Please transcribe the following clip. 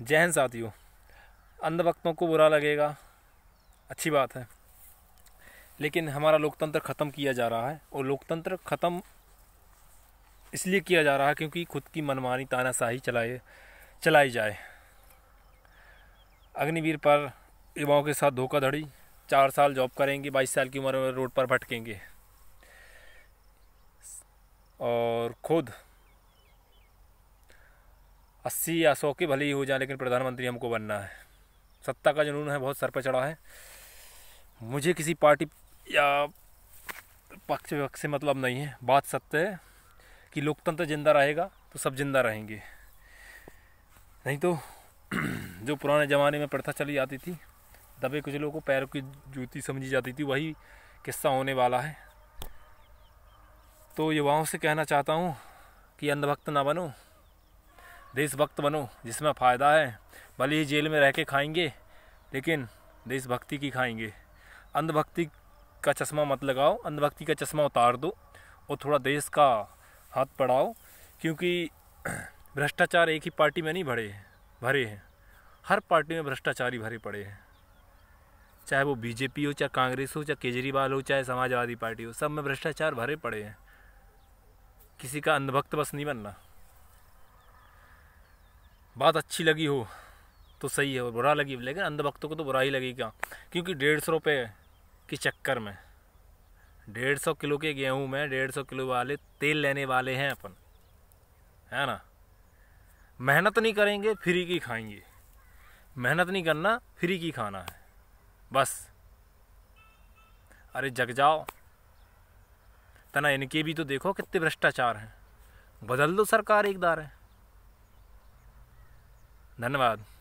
जहन साथियों अंधभक्तों को बुरा लगेगा अच्छी बात है लेकिन हमारा लोकतंत्र ख़त्म किया जा रहा है और लोकतंत्र ख़त्म इसलिए किया जा रहा है क्योंकि खुद की मनमानी तानाशाही चलाए चलाई जाए अग्निवीर पर युवाओं के साथ धोखाधड़ी चार साल जॉब करेंगे बाईस साल की उम्र में रोड पर भटकेंगे और खुद अस्सी या सौ के भले ही हो जाए लेकिन प्रधानमंत्री हमको बनना है सत्ता का जुनून है बहुत सर पर चढ़ा है मुझे किसी पार्टी या पक्ष विपक्ष से मतलब नहीं है बात सत्य है कि लोकतंत्र जिंदा रहेगा तो सब जिंदा रहेंगे नहीं तो जो पुराने ज़माने में प्रथा चली आती थी दबे कुचलों को पैरों की जूती समझी जाती थी वही किस्सा होने वाला है तो युवाओं से कहना चाहता हूँ कि अंधभक्त ना बनो देशभक्त बनो जिसमें फ़ायदा है भले ही जेल में रह के खाएंगे लेकिन देशभक्ति की खाएंगे अंधभक्ति का चश्मा मत लगाओ अंधभक्ति का चश्मा उतार दो और थोड़ा देश का हाथ पड़ाओ क्योंकि भ्रष्टाचार एक ही पार्टी में नहीं भरे भरे हैं हर पार्टी में भ्रष्टाचारी भरे पड़े हैं चाहे वो बीजेपी हो चाहे कांग्रेस हो चाहे केजरीवाल हो चाहे समाजवादी पार्टी हो सब में भ्रष्टाचार भरे पड़े हैं किसी का अंधभक्त बस नहीं बनना बात अच्छी लगी हो तो सही है और बुरा लगी लेकिन अंधभक्तों को तो बुरा ही लगेगा क्योंकि डेढ़ सौ रुपये के चक्कर में डेढ़ सौ किलो के गेहूं में डेढ़ सौ किलो वाले तेल लेने वाले हैं अपन है ना मेहनत नहीं करेंगे फ्री की खाएंगे मेहनत नहीं करना फ्री की खाना है बस अरे जग जाओ तना इनके भी तो देखो कितने भ्रष्टाचार हैं बदल दो सरकार एक दार है धन्यवाद